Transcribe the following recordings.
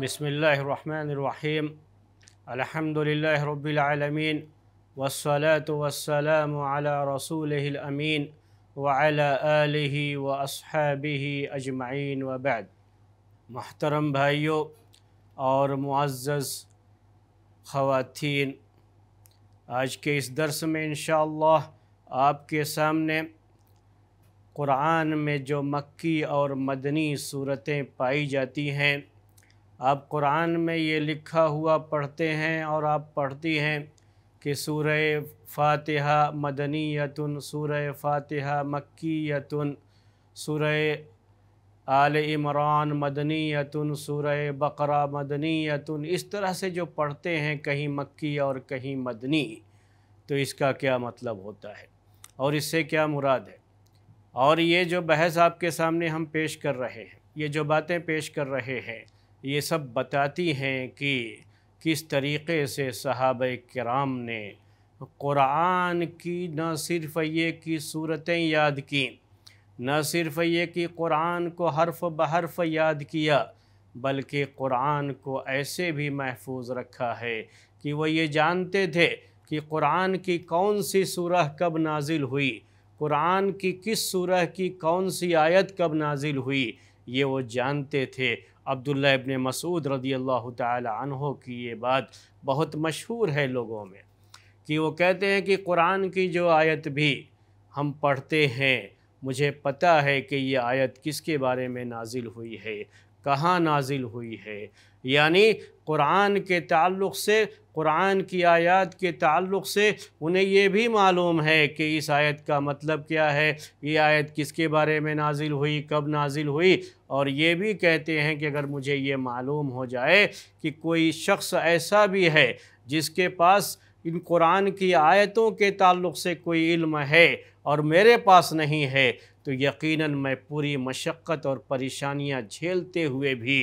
बसमीम अलहमदिल्ला रबालमीन वसलात वसलाम रसूल अमीन वाल व असहाबी अजमाइन वबैद महतरम भाइयों और मुआज़ ख़वान आज के इस दर्स में इन आपके सामने क़ुरान में जो मक्की और मदनी सूरतें पाई जाती हैं आप कुरान में ये लिखा हुआ पढ़ते हैं और आप पढ़ती हैं कि सूर फ़ातिहा मदनीतन सूर फ़ातिहा मक्कीतन सूर आल इमरान मदनीतन सूर बकरा मदनीतन इस तरह से जो पढ़ते हैं कहीं मक्की और कहीं मदनी तो इसका क्या मतलब होता है और इससे क्या मुराद है और ये जो बहस आपके सामने हम पेश कर रहे हैं ये जो बातें पेश कर रहे हैं ये सब बताती हैं कि किस तरीक़े से सहाब कराम ने क़ुरान की न सिर्फ़ ये की सूरतें याद की न सिर्फ़ ये कि क़ुरान को हर्फ बहर्फ याद किया बल्कि क़ुरान को ऐसे भी महफूज रखा है कि वह ये जानते थे कि क़ुरान की कौन सी सूरह कब नाजिल हुई क़ुरान की किस सूरह की कौन सी आयत कब नाजिल हुई ये वो जानते थे अब्दुल्ला इबन मसूद रदी अल्लाह तहों की ये बात बहुत मशहूर है लोगों में कि वो कहते हैं कि कुरान की जो आयत भी हम पढ़ते हैं मुझे पता है कि ये आयत किसके बारे में नाजिल हुई है कहाँ नाजिल हुई है यानी क़ुरान के ताल्लुक़ से क़ुरान की आयत के ताल्लुक़ से उन्हें यह भी मालूम है कि इस आयत का मतलब क्या है ये आयत किसके बारे में नाजिल हुई कब नाजिल हुई और ये भी कहते हैं कि अगर मुझे ये मालूम हो जाए कि कोई शख्स ऐसा भी है जिसके पास इन कुरान की आयतों के ताल्लुक़ से कोई इल्म है और मेरे पास नहीं है तो यकीनन मैं पूरी मशक्क़त और परेशानियां झेलते हुए भी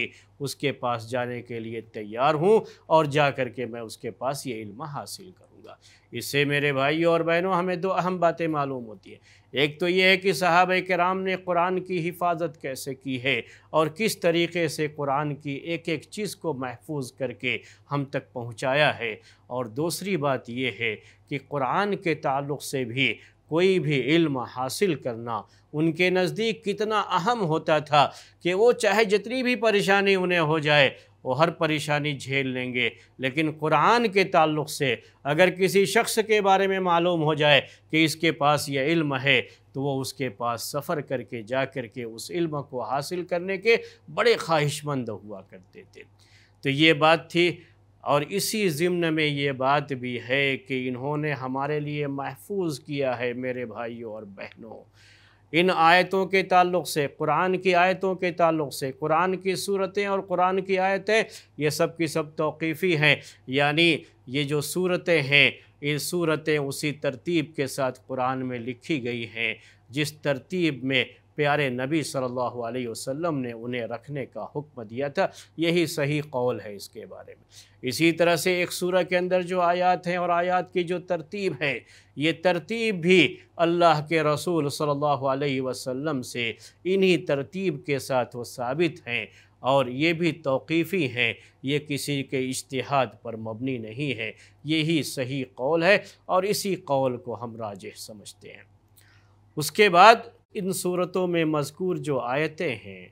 उसके पास जाने के लिए तैयार हूँ और जा कर के मैं उसके पास ये इल्म हासिल करूँगा इससे मेरे भाई और बहनों हमें दो अहम बातें मालूम होती हैं एक तो ये है कि साहब कराम ने कुरान की हिफाजत कैसे की है और किस तरीके से कुरान की एक एक चीज़ को महफूज करके हम तक पहुँचाया है और दूसरी बात यह है कि कुरान के ताल्लुक़ से भी कोई भी इल्म हासिल करना उनके नज़दीक कितना अहम होता था कि वो चाहे जितनी भी परेशानी उन्हें हो जाए वो हर परेशानी झेल लेंगे लेकिन कुरान के ताल्लुक़ से अगर किसी शख्स के बारे में मालूम हो जाए कि इसके पास यह इल्म है तो वो उसके पास सफ़र करके जा कर के उस इल्म को हासिल करने के बड़े ख्वाहिशमंद हुआ करते थे तो ये बात थी और इसी ज़िम्न में ये बात भी है कि इन्होंने हमारे लिए महफूज किया है मेरे भाइयों और बहनों इन आयतों के ताल्लुक से कुरान की आयतों के ताल्लुक से कुरान की सूरतें और कुरान की आयतें ये सब की सब तौक़ीफ़ी हैं यानी ये जो सूरतें हैं ये सूरतें उसी तरतीब के साथ कुरान में लिखी गई हैं जिस तरतीब में प्यारे नबी सल्लल्लाहु अलैहि वसल्लम ने उन्हें रखने का हुक्म दिया था यही सही कौल है इसके बारे में इसी तरह से एक सूरह के अंदर जो आयात हैं और आयात की जो तरतीब है ये तरतीब भी अल्लाह के रसूल सल्लल्लाहु अलैहि वसल्लम से इन्हीं तरतीब के साथ वो साबित हैं और ये भी तौक़ीफ़ी हैं ये किसी के इश्तहाद पर मबनी नहीं है यही सही कौल है और इसी कौल को हम राज समझते हैं उसके बाद इन सूरतों में मजकूर जो आयतें हैं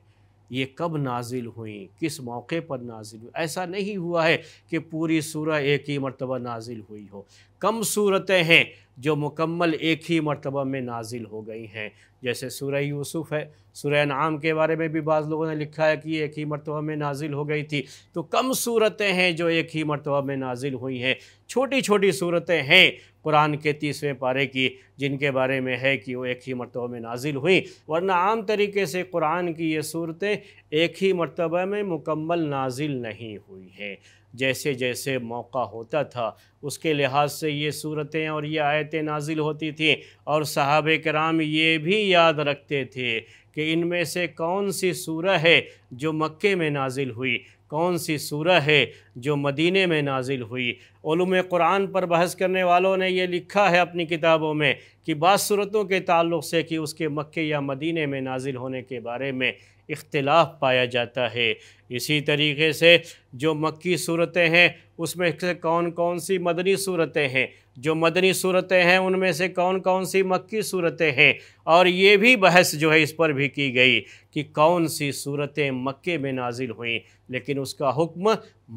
ये कब नाजिल हुई किस मौके पर नाजिल हुई ऐसा नहीं हुआ है कि पूरी सूरह एक ही मरतबा नाजिल हुई हो कम सूरतें हैं जो मुकम्मल एक ही मरतबा में नाजिल हो गई हैं जैसे सूर्य यूसुफ़ है सूर्य नाम के बारे में भी बाज़ लोगों ने लिखा है कि एक ही मरतबा में नाजिल हो गई थी तो कम सूरतें हैं जो एक ही मरतबा में नाजिल हुई हैं छोटी छोटी सूरतें हैं कुरान के तीसरे पारे की जिनके बारे में है कि वो एक ही मरतबा में नाजिल हुई वरना आम तरीके से कुरान की ये सूरतें एक ही मरतबा में मुकम्मल नाजिल नहीं हुई हैं जैसे जैसे मौका होता था उसके लिहाज से ये सूरतें और ये आयतें नाजिल होती थी और साहब कराम ये भी याद रखते थे कि इनमें से कौन सी सूरह है जो मक्के में नाजिल हुई कौन सी सूरह है जो मदीने में नाजिल हुई ओलम कुरान पर बहस करने वालों ने यह लिखा है अपनी किताबों में कि बाद सूरतों के ताल्लुक से कि उसके मक्के या मदीने में नाजिल होने के बारे में इख्तलाफ पाया जाता है इसी तरीके से जो मक्की सूरतें हैं उसमें से कौन कौन सी मदनी सूरतें हैं जो मदनी सूरतें हैं उनमें से कौन कौन सी मक्की सूरतें हैं और ये भी बहस जो है इस पर भी की गई कि कौन सी सूरतें मक्के में नाजिल हुई लेकिन उसका हुक्म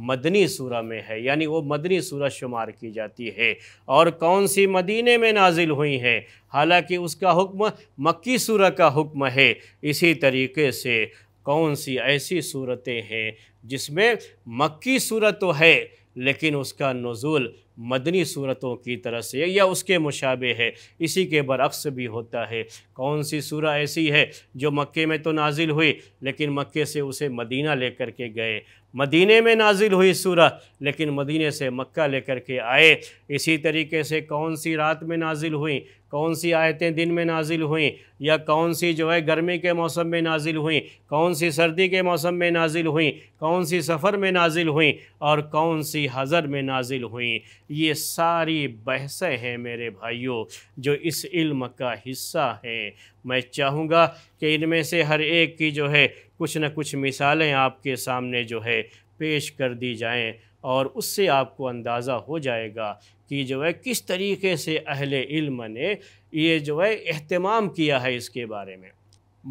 मदनी सूरा में है यानी वो मदनी सूरत शुमार की जाती है और कौन सी मदीने में नाजिल हुई हैं हालांकि उसका हुक्म मक्की सूरा का हुक्म है इसी तरीके से कौन सी ऐसी सूरतें हैं जिसमें मक्की सूरत तो है लेकिन उसका नज़ुल मदनी सूरतों की तरह से या उसके मुशाबे है इसी के बरक्स भी होता है कौन सी सूरह ऐसी है जो मक्के में तो नाजिल हुई लेकिन मक्के से उसे मदीना लेकर के गए मदीने में नाजिल हुई सूरह लेकिन मदीने से मक्का लेकर के आए इसी तरीके से कौन सी रात में नाजिल हुई कौन सी आयतें दिन में नाजिल हुई या कौन सी जो है गर्मी के मौसम में नाजिल हुई कौन सी सर्दी के मौसम में नाजिल हुई कौन सी सफ़र में नाजिल हुई और कौन सी हज़र में नाजिल हुई ये सारी बहसें हैं मेरे भाइयों जो इस इल्म का हिस्सा हैं मैं चाहूँगा कि इनमें से हर एक की जो है कुछ ना कुछ मिसालें आपके सामने जो है पेश कर दी जाएं और उससे आपको अंदाज़ा हो जाएगा कि जो है किस तरीके से अहले इल्म ने ये जो है अहतमाम किया है इसके बारे में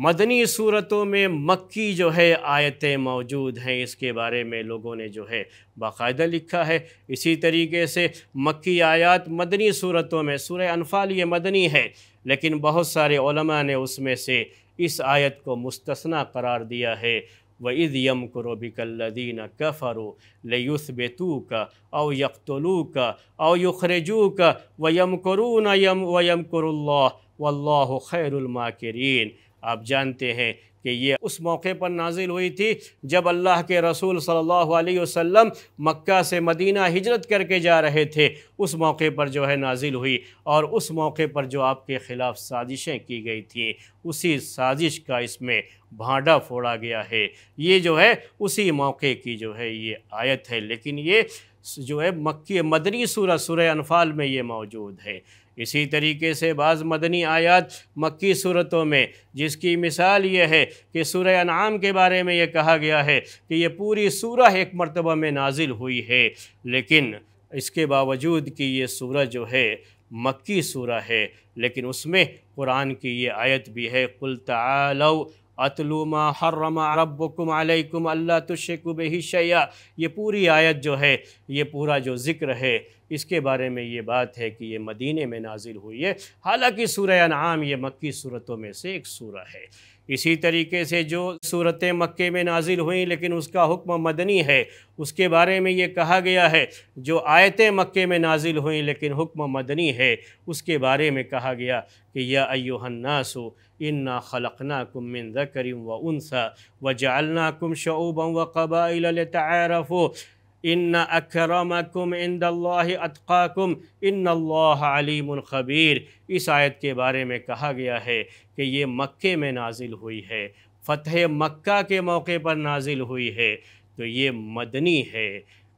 मदनी सूरतों में मक्की जो है आयतें मौजूद हैं इसके बारे में लोगों ने जो है बाकायदा लिखा है इसी तरीके से मक्की आयात मदनी सूरतों में सूर्य अनफाल ये मदनी है लेकिन बहुत सारे ने उसमें से इस आयत को मुस्तना करार दिया है व इद यम करो बिकल्लदीन कफ़रो बेतू का अव यकतलू का अव युखरजू का व यम करून नम व यम करुल्ला वल्ला खैरुलमाकरीन आप जानते हैं कि ये उस मौके पर नाजिल हुई थी जब अल्लाह के रसूल सल्लल्लाहु अलैहि वसल्लम मक्का से मदीना हिजरत करके जा रहे थे उस मौके पर जो है नाजिल हुई और उस मौके पर जो आपके ख़िलाफ़ साजिशें की गई थी उसी साजिश का इसमें भांडा फोड़ा गया है ये जो है उसी मौके की जो है ये आयत है लेकिन ये जो है मक्की मदनी सूरह सूर्य अनफाल में ये मौजूद है इसी तरीके से बाज़ मदनी आयात मक्की सूरतों में जिसकी मिसाल ये है कि सूर्य अनाम के बारे में ये कहा गया है कि ये पूरी सूरह एक मरतबा में नाजिल हुई है लेकिन इसके बावजूद कि ये सूरह जो है मक्की सूरह है लेकिन उसमें कुरान की ये आयत भी है कुल तलव अतलुमा हर्रमा रबकुम अलैकुम अल्लाह तुशकुब ही शैया ये पूरी आयत जो है ये पूरा जो ज़िक्र है इसके बारे में ये बात है कि ये मदीने में नाजिल हुई है हालांकि सूर्य नाम ये मक्की सूरतों में से एक सूरह है इसी तरीके से जो सूरतें मक्के में नाजिल हुई लेकिन उसका हुक्म मदनी है उसके बारे में ये कहा गया है जो आयतें मक्के में नाजिल हुई लेकिन हुक्म मदनी है उसके बारे में कहा गया कि यह अयोहन्नासो इन्ना खलकना कुम करीम व उनसा व जालना कुम शूबम व कबाइल तैरफ़ो इन मकुम इन अतकाकुम इन अलीमख़बीर इस आयत के बारे में कहा गया है कि ये मक् में नाजिल हुई है फ़तह मक् के मौके पर नाजिल हुई है तो ये मदनी है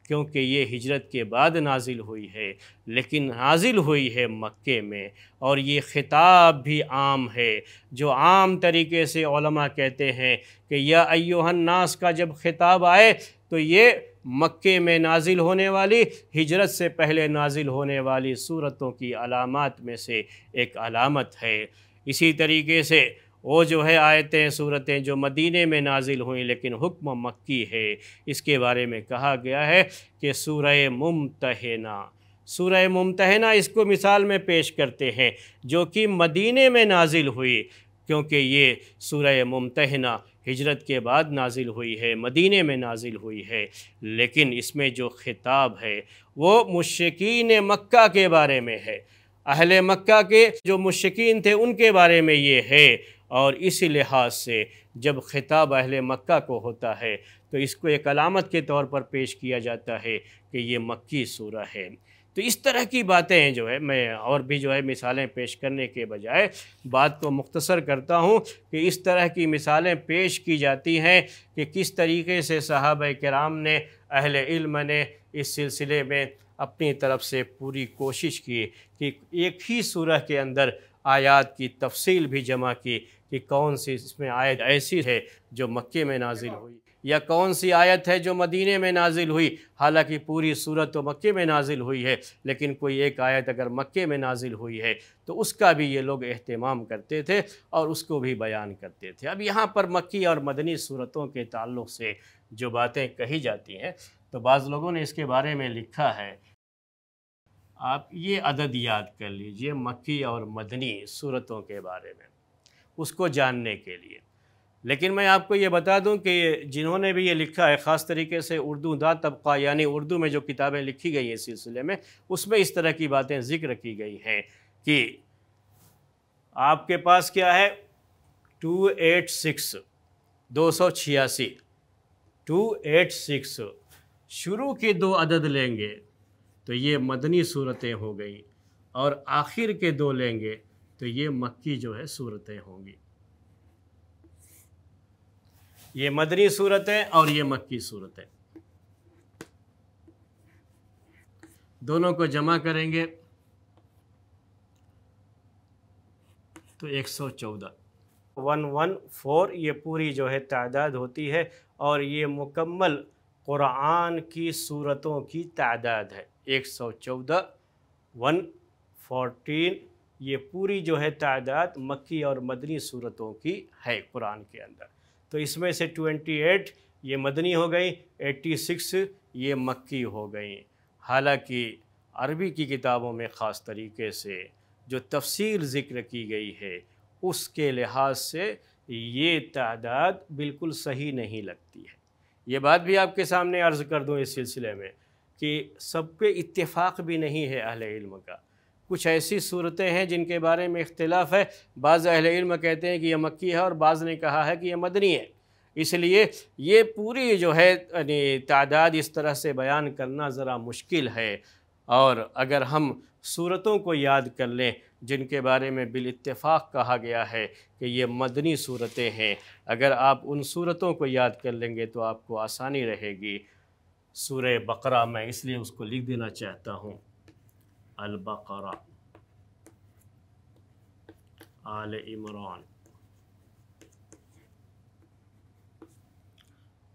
क्योंकि ये हिजरत के बाद नाजिल हुई है लेकिन नाजिल हुई है मक् में और ये ख़िताब भी आम है जो आम तरीके से कहते हैं कि यह अयोहन नास का जब ख़िताब आए तो ये मक्के में नाजिल होने वाली हिजरत से पहले नाजिल होने वाली सूरतों की अलामत में से एक अलामत है इसी तरीके से वो जो है आयतें सूरतें जो मदीने में नाजिल हुई लेकिन हुक्म मक्की है इसके बारे में कहा गया है कि सूरह मुमतहना सूरह मुमतहना इसको मिसाल में पेश करते हैं जो कि मदीने में नाजिल हुई क्योंकि ये सूरह मुमतना हिजरत के बाद नाजिल हुई है मदीने में नाजिल हुई है लेकिन इसमें जो ख़िताब है वो मुश्किन मक्का के बारे में है अहल मक्का के जो मुश्किन थे उनके बारे में ये है और इसी लिहाज से जब ख़िताब अहल मक्का को होता है तो इसको एक अलामत के तौर पर पेश किया जाता है कि ये मक्की सूरा है तो इस तरह की बातें जो है मैं और भी जो है मिसालें पेश करने के बजाय बात को मुख्तसर करता हूँ कि इस तरह की मिसालें पेश की जाती हैं कि किस तरीके से साहब कराम ने अहल इल्म ने इस सिलसिले में अपनी तरफ से पूरी कोशिश की कि एक ही सूरह के अंदर आयात की तफसील भी जमा की कि कौन सी इसमें आयत ऐसी है जो मक्के में नाजिल हुई या कौन सी आयत है जो मदीने में नाजिल हुई हालांकि पूरी सूरत तो मक्के में नाजिल हुई है लेकिन कोई एक आयत अगर मक्के में नाजिल हुई है तो उसका भी ये लोग अहतमाम करते थे और उसको भी बयान करते थे अब यहाँ पर मक्की और मदनी सूरतों के ताल्लुक से जो बातें कही जाती हैं तो बाज़ लोगों ने इसके बारे में लिखा है आप ये अदद याद कर लीजिए मक्की और मदनी सूरतों के बारे में उसको जानने के लिए लेकिन मैं आपको ये बता दूं कि जिन्होंने भी ये लिखा है ख़ास तरीके से उर्दू दा तबका यानी उर्दू में जो किताबें लिखी गई हैं इस सिलसिले में उसमें इस तरह की बातें ज़िक्र की गई हैं कि आपके पास क्या है टू एट सिक्स दो सौ छियासी टू एट सिक्स शुरू के दो अदद लेंगे तो ये मदनी सूरतें हो गई और आखिर के दो लेंगे तो ये मक्की जो है सूरतें होंगी ये मदनी सूरत है और ये मक्की सूरत है दोनों को जमा करेंगे तो 114 वन वन फोर ये पूरी जो है तादाद होती है और ये मुकम्मल क़ुरान की सूरतों की तादाद है 114 वन फोटीन ये पूरी जो है तादाद मक्की और मदनी सूरतों की है कुरान के अंदर तो इसमें से 28 ये मदनी हो गई 86 ये मक्की हो गई हालांकि अरबी की किताबों में ख़ास तरीके से जो तफसर ज़िक्र की गई है उसके लिहाज से ये तादाद बिल्कुल सही नहीं लगती है ये बात भी आपके सामने अर्ज़ कर दूँ इस सिलसिले में कि सब पे इत्तेफाक भी नहीं है अहल इल्म का कुछ ऐसी सूरतें हैं जिनके बारे में इख्तलाफ है बाज़ अहल इल्म कहते हैं कि यह मक्की है और बाज़ ने कहा है कि यह मदनी है इसलिए ये पूरी जो है तादाद इस तरह से बयान करना ज़रा मुश्किल है और अगर हम सूरतों को याद कर लें जिनके बारे में बिल इत्तेफाक कहा गया है कि ये मदनी सूरतें हैं अगर आप उन सूरतों को याद कर लेंगे तो आपको आसानी रहेगी सूर बकरा मैं इसलिए उसको लिख देना चाहता हूँ البقرة آل عمران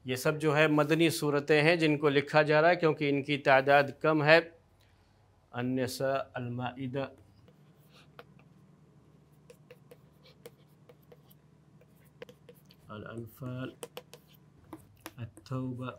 ये सब जो है मदनी सूरतें हैं जिनको लिखा जा रहा है क्योंकि इनकी तादाद कम है अन्यसा अलमाइदा الأنفال التوبة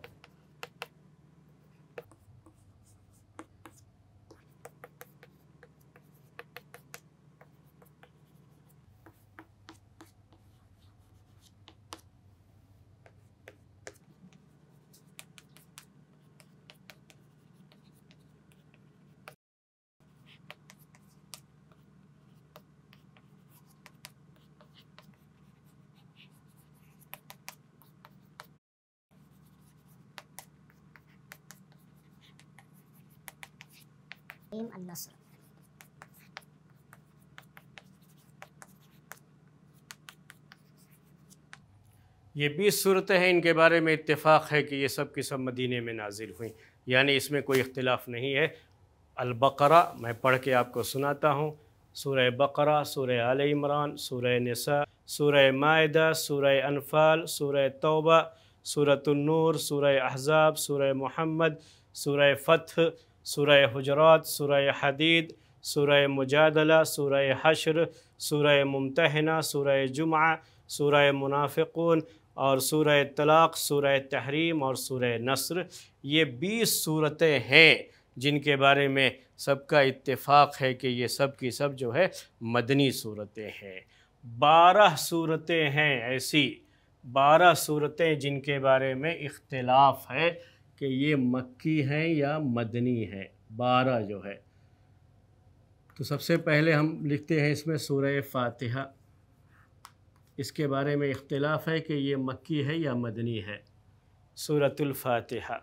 अल्लाह अन्नसर ये बीस सूरतें हैं इनके बारे में इतफाक़ है कि ये सब की सब मदीने में नाजिल हुई यानी इसमें कोई इख्तलाफ नहीं है अलबकरा मैं पढ़ के आपको सुनाता हूँ सूर्य बकरा सूर्य आल इमरान सूर्य नसा सूर्य मायदा सूर्य अनफाल सूर्य तौबा सूरतनूर सूर्य अहजाब सूर्य मोहम्मद सूर्य फ़तह सूरह हजरात सूरह हदीद सूरह मुजादला सूरह हशर सूरह मुमतना सूरह जुमा सूरह मुनाफिकून और सूरह तलाक़ सूरह तहरीम और सूरह नसर ये बीस सूरतें हैं जिनके बारे में सबका इतफ़ाक़ है कि ये सब की सब जो है मदनी सूरतें हैं बारह सूरतें हैं ऐसी बारह सूरतें जिनके बारे में इख्तलाफ़ है कि ये मक्की हैं या मदनी हैं बारह जो है तो सबसे पहले हम लिखते हैं इसमें सूर्य फातिहा इसके बारे में इख्तलाफ़ है कि ये मक्की है या मदनी है सूरतुल्फातिहा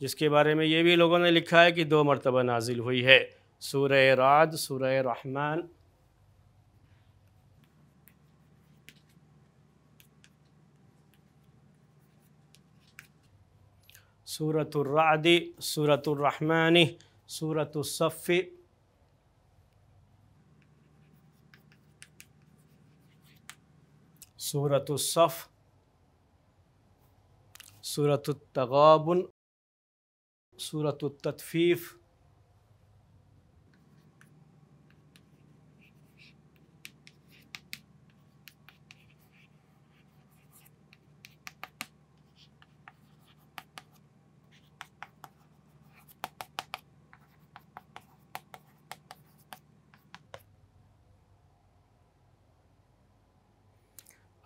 जिसके बारे में ये भी लोगों ने लिखा है कि दो मरतबा नाजिल हुई है सूर्य राद सूर्य रहमान سورة الرعد سورة الرحمن سورة الصف سورة الصف سورة التغابن سورة التطفيف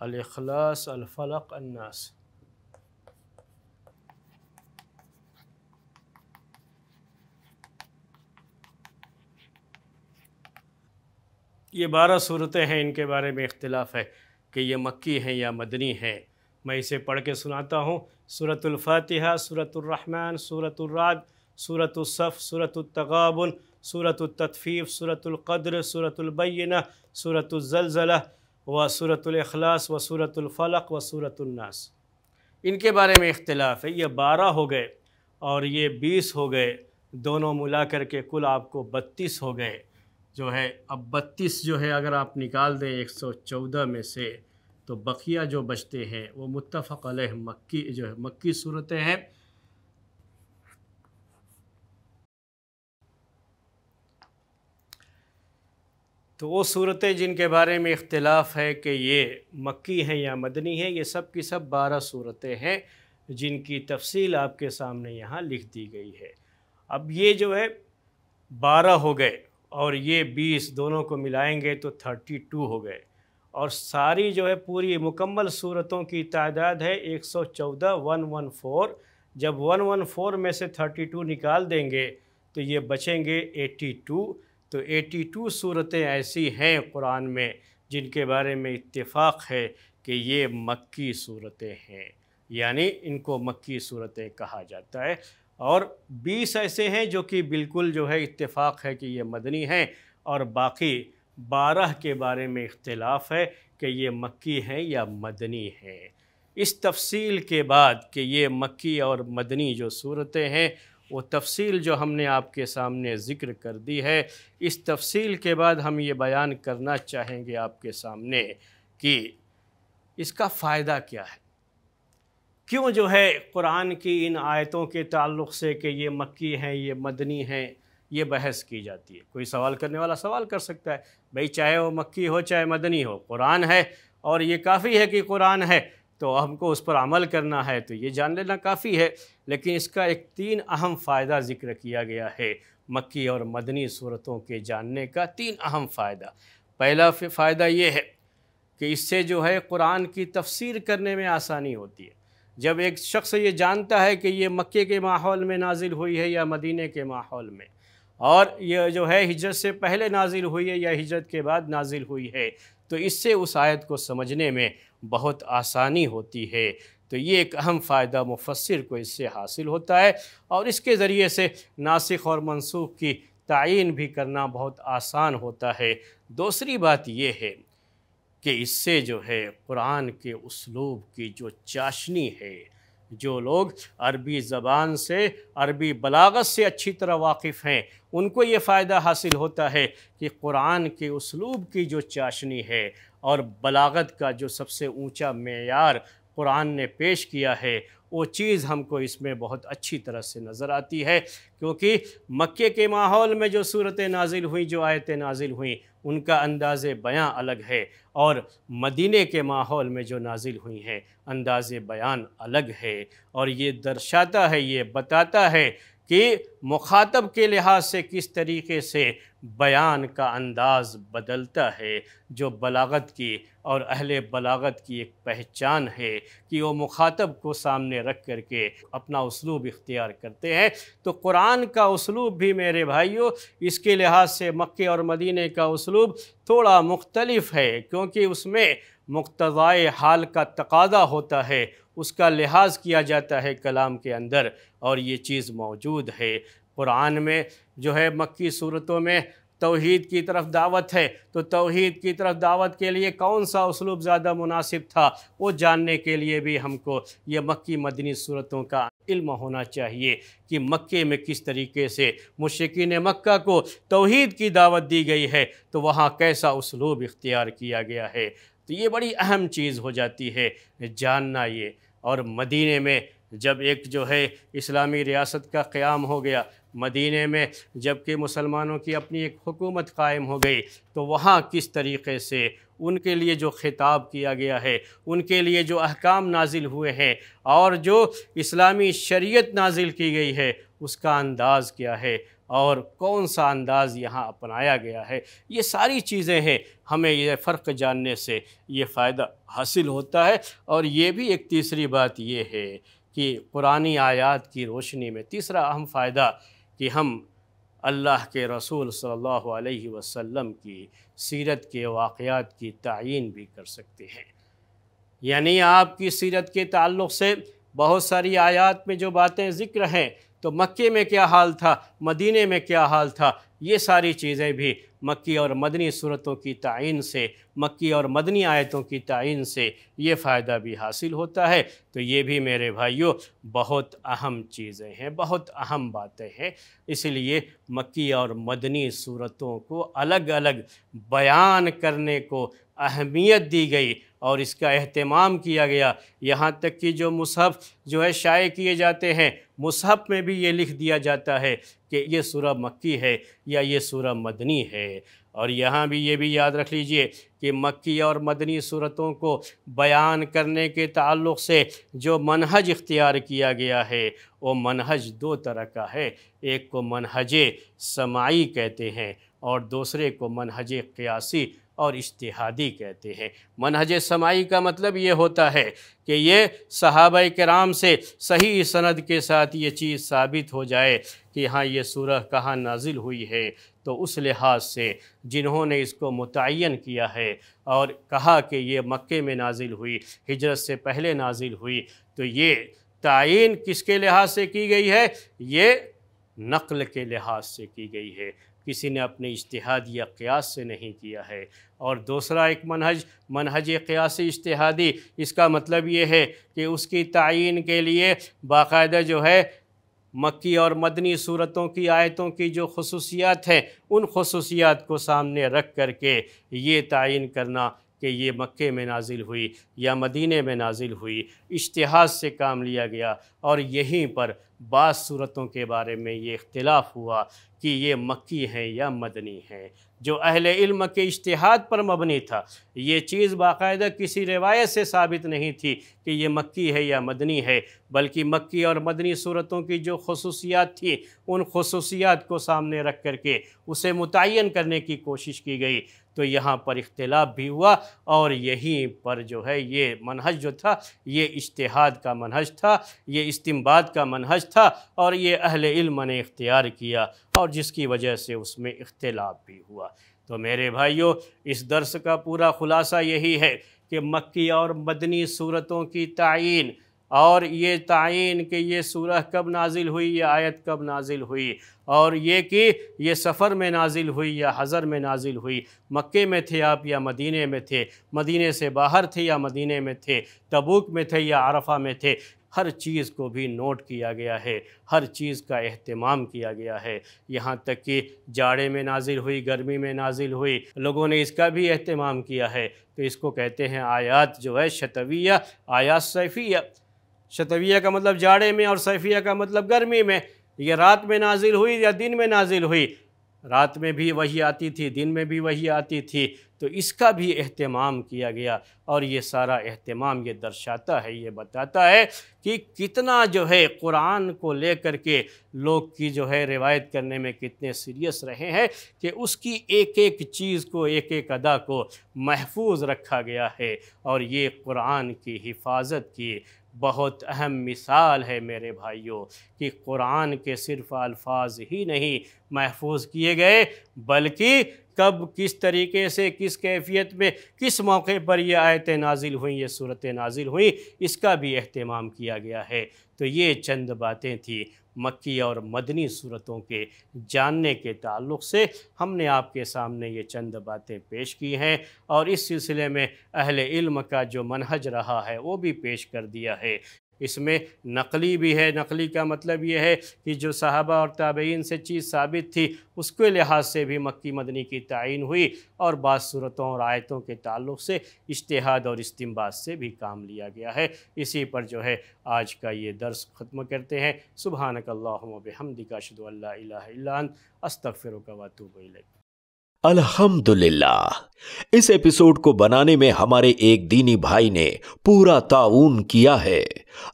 अलखलास الفلق الناس ये बारह सूरतें हैं इनके बारे में इख्तलाफ है कि ये मक्की हैं या मदनी हैं मैं इसे पढ़ के सुनाता हूँ सूरतुल्फ़ातिहा सूरतुर्रहमान सूरतुर्राद सूरतुल्सफ़ सूरतुल्तगाबन सूरतुल्तफ़ीफ़ सूरतुल्क़द्र सूरतुल्बैना सूरतुल्ज़लज़ला व सूरतलखलास व सूरतलफ़लक व सूरतनास इनके बारे में इख्तलाफ है ये बारह हो गए और ये बीस हो गए दोनों मिला कर के कुल आपको बत्तीस हो गए जो है अब बत्तीस जो है अगर आप निकाल दें एक सौ चौदह में से तो बकिया जो बचते हैं वो मुतफ़ मक्की जो है मक्की सूरतें हैं तो वो सूरतें जिनके बारे में इख्तलाफ है कि ये मक्की हैं या मदनी हैं ये सब की सब बारह सूरतें हैं जिनकी तफसील आपके सामने यहाँ लिख दी गई है अब ये जो है बारह हो गए और ये बीस दोनों को मिलाएंगे तो थर्टी टू हो गए और सारी जो है पूरी मुकम्मल सूरतों की तादाद है एक सौ चौदह वन वन फोर जब वन वन फोर में से थर्टी टू निकाल देंगे तो ये बचेंगे एट्टी टू तो 82 सूरतें ऐसी हैं कुरान में जिनके बारे में इतफाक़ है कि ये मक्की सूरतें हैं यानी इनको मक्की सूरतें कहा जाता है और 20 ऐसे हैं जो कि बिल्कुल जो है इतफाक़ है कि ये मदनी हैं और बाकी 12 के बारे में इख्तलाफ है कि ये मक्की हैं या मदनी हैं इस तफसील के बाद कि ये मक्की और मदनी जो सूरतें हैं वो तफसील जो हमने आपके सामने ज़िक्र कर दी है इस तफसील के बाद हम ये बयान करना चाहेंगे आपके सामने कि इसका फ़ायदा क्या है क्यों जो है कुरान की इन आयतों के ताल्लुक से कि ये मक्की हैं ये मदनी हैं ये बहस की जाती है कोई सवाल करने वाला सवाल कर सकता है भाई चाहे वो मक्की हो चाहे मदनी हो कुरान है और ये काफ़ी है कि कुरान है तो हमको उस पर अमल करना है तो ये जान लेना काफ़ी है लेकिन इसका एक तीन अहम फ़ायदा ज़िक्र किया गया है मक्की और मदनी सूरतों के जानने का तीन अहम फ़ायदा पहला फ़ायदा ये है कि इससे जो है कुरान की तफसीर करने में आसानी होती है जब एक शख्स ये जानता है कि ये मक्के के माहौल में नाजिल हुई है या मदीने के माहौल में और ये जो है हिजरत से पहले नाजिल हुई है या हिजरत के बाद नाजिल हुई है तो इससे उस आयत को समझने में बहुत आसानी होती है तो ये एक अहम फ़ायदा मुफसर को इससे हासिल होता है और इसके ज़रिए से नासिक और मनसूख की तयन भी करना बहुत आसान होता है दूसरी बात यह है कि इससे जो है कुरान के उसलूब की जो चाशनी है जो लोग अरबी ज़बान से अरबी बलागत से अच्छी तरह वाकिफ़ हैं उनको ये फ़ायदा हासिल होता है कि कुरान के उसलूब की जो चाशनी है और बलागत का जो सबसे ऊंचा मैार कुरान ने पेश किया है वो चीज़ हमको इसमें बहुत अच्छी तरह से नज़र आती है क्योंकि मक्के के माहौल में जो सूरत नाजिल हुई जो आयतें नाजिल हुई उनका अंदाज़ बयां अलग है और मदीने के माहौल में जो नाजिल हुई हैं अंदाज़ बयान अलग है और ये दर्शाता है ये बताता है कि मुखातब के लिहाज से किस तरीके से बयान का अंदाज बदलता है जो बलागत की और अहल बलागत की एक पहचान है कि वो मुखातब को सामने रख कर के अपना उसलूब इख्तियार करते हैं तो कुरान का उसलूब भी मेरे भाइयों इसके लिहाज से मक्के और मदीने का उसलूब थोड़ा मुख्तलफ है क्योंकि उसमें मुख्तज़ाए हाल का तकादा होता है उसका लिहाज किया जाता है कलाम के अंदर और ये चीज़ मौजूद है कुरान में जो है मक्की सूरतों में तोहहीद की तरफ दावत है तो तोहहीद की तरफ दावत के लिए कौन सा उसलूब ज़्यादा मुनासिब था वो जानने के लिए भी हमको ये मक्की मदनी सूरतों का इल्म होना चाहिए कि मक्के में किस तरीके से ने मक्का को तोहहीद की दावत दी गई है तो वहाँ कैसा उसलूब इख्तियार किया गया है तो ये बड़ी अहम चीज़ हो जाती है जानना ये और मदीने में जब एक जो है इस्लामी रियासत का क़्याम हो गया मदीने में जबकि मुसलमानों की अपनी एक हुकूमत कायम हो गई तो वहाँ किस तरीके से उनके लिए जो खिताब किया गया है उनके लिए जो अहकाम नाजिल हुए हैं और जो इस्लामी शरीयत नाजिल की गई है उसका अंदाज़ क्या है और कौन सा अंदाज़ यहाँ अपनाया गया है ये सारी चीज़ें हैं हमें यह फ़र्क जानने से ये फ़ायदा हासिल होता है और ये भी एक तीसरी बात ये है कि पुरानी आयात की रोशनी में तीसरा अहम फ़ायदा कि हम अल्लाह के रसूल सल्लल्लाहु अलैहि वसल्लम की सीरत के वाक़ात की तयन भी कर सकते हैं यानी आपकी सीरत के ताल्लुक़ से बहुत सारी आयात में जो बातें ज़िक्र हैं तो मक्के में क्या हाल था मदीने में क्या हाल था ये सारी चीज़ें भी मक्की और मदनी सूरतों की तयन से मक्की और मदनी आयतों की तयन से ये फ़ायदा भी हासिल होता है तो ये भी मेरे भाइयों बहुत अहम चीज़ें हैं बहुत अहम बातें हैं इसलिए मक्की और मदनी सूरतों को अलग अलग बयान करने को अहमियत दी गई और इसका अहतमाम किया गया यहाँ तक कि जो मुसहफ़ जो है शाये किए जाते हैं मुसहफ़ में भी ये लिख दिया जाता है कि ये सूर मक्की है या ये सूर मदनी है और यहाँ भी ये भी याद रख लीजिए कि मक्की और मदनी सूरतों को बयान करने के ताल्लुक़ से जो मनहज इख्तियार किया गया है वो मनहज दो तरह का है एक को मनहज समाई कहते हैं और दूसरे को मनहज क्यासी और इश्तहादी कहते हैं मनहज समाई का मतलब ये होता है कि ये सहाब कराम से सही सनद के साथ ये चीज़ साबित हो जाए कि हाँ ये सूरह कहाँ नाजिल हुई है तो उस लिहाज से जिन्होंने इसको मुतन किया है और कहा कि ये मक्के में नाजिल हुई हिजरत से पहले नाजिल हुई तो ये तयन किसके लिहाज से की गई है ये नकल के लिहाज से की गई है किसी ने अपने इश्तहाद या क्यास से नहीं किया है और दूसरा एक मनहज मनहज क्यास इश्तहादी इसका मतलब ये है कि उसकी तयन के लिए बाकायदा जो है मक्की और मदनी सूरतों की आयतों की जो खसूसियात हैं उन खसूसियात को सामने रख कर के ये तयन करना कि ये मक्के में नाजिल हुई या मदीने में नाजिल हुई इश्तहास से काम लिया गया और यहीं पर बाज़ सूरतों के बारे में ये इख्तलाफ हुआ कि ये मक्की हैं या मदनी हैं जो अहल इल्म के इश्तहाद पर मबनी था ये चीज़ बाकायदा किसी रिवायत से साबित नहीं थी कि ये मक्की है या मदनी है बल्कि मक्की और मदनी सूरतों की जो खसूसियात थी उन खसूसियात को सामने रख कर के उसे मुतन करने की कोशिश की गई तो यहाँ पर इख्तलाफ भी हुआ और यहीं पर जो है ये मनहज जो था ये इश्तहाद का मनहज था ये इस्timबाद का मनहज था और ये अहल इल्म ने इख्तियार किया और जिसकी वजह से उसमें इख्तलाफ भी हुआ तो मेरे भाइयों इस दर्स का पूरा ख़ुलासा यही है कि मक्की और मदनी सूरतों की तयन और ये तयन कि ये सूरह कब नाजिल हुई ये आयत कब नाजिल हुई और ये कि ये सफ़र में नाजिल हुई या हज़र में नाजिल हुई मक्के में थे आप या मदीने में थे मदीने से बाहर थे या मदीने में थे तबूक में थे या आरफा में थे हर चीज़ को भी नोट किया गया है हर चीज़ का अहतमाम किया गया है यहाँ तक कि जाड़े में नाजिल हुई गर्मी में नाजिल हुई लोगों ने इसका भी अहतमाम किया है तो इसको कहते हैं आयात जो है शतविया आयात सैफ़िया शतविया का मतलब जाड़े में और सैफ़िया का मतलब गर्मी में ये रात में नाजिल हुई या दिन में नाजिल हुई रात में भी वही आती थी दिन में भी वही आती थी तो इसका भी अहतमाम किया गया और ये सारा अहतमाम ये दर्शाता है ये बताता है कि कितना जो है कुरान को लेकर के लोग की जो है रिवायत करने में कितने सीरियस रहे हैं कि उसकी एक एक चीज़ को एक एक अदा को महफूज रखा गया है और ये कुरान की हिफाजत की बहुत अहम मिसाल है मेरे भाइयों कि कुरान के सिर्फ अल्फाज ही नहीं महफूज किए गए बल्कि कब किस तरीके से किस कैफियत में किस मौके पर ये आयतें नाजिल हुई ये सूरतें नाजिल हुई इसका भी अहतमाम किया गया है तो ये चंद बातें थी मक्की और मदनी सूरतों के जानने के ताल्लुक से हमने आपके सामने ये चंद बातें पेश की हैं और इस सिलसिले में अहले इल्म का जो मनहज रहा है वो भी पेश कर दिया है इसमें नकली भी है नकली का मतलब ये है कि जो साहबा और ताबेन से चीज़ साबित थी उसके लिहाज से भी मक्की मदनी की तयन हुई और बाद सूरतों और आयतों के ताल्लुक से इश्तहाद और इस्timबाद से भी काम लिया गया है इसी पर जो है आज का ये दर्स ख़त्म करते हैं सुबह हमदिका हमदिकाशद अल्ला अस्तफ़िर वातूब अल्हम्दुलिल्लाह इस एपिसोड को बनाने में हमारे एक दीनी भाई ने पूरा ताउन किया है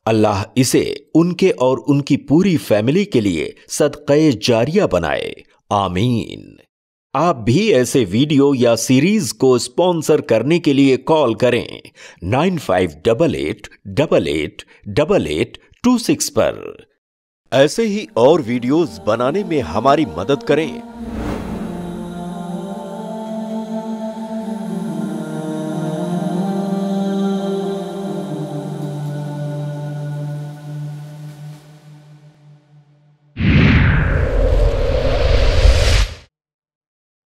अल्लाह इसे उनके और उनकी पूरी फैमिली के लिए सदकए जारिया बनाए आमीन आप भी ऐसे वीडियो या सीरीज को स्पॉन्सर करने के लिए कॉल करें nine five double eight double eight double eight two six पर ऐसे ही और वीडियोस बनाने में हमारी मदद करें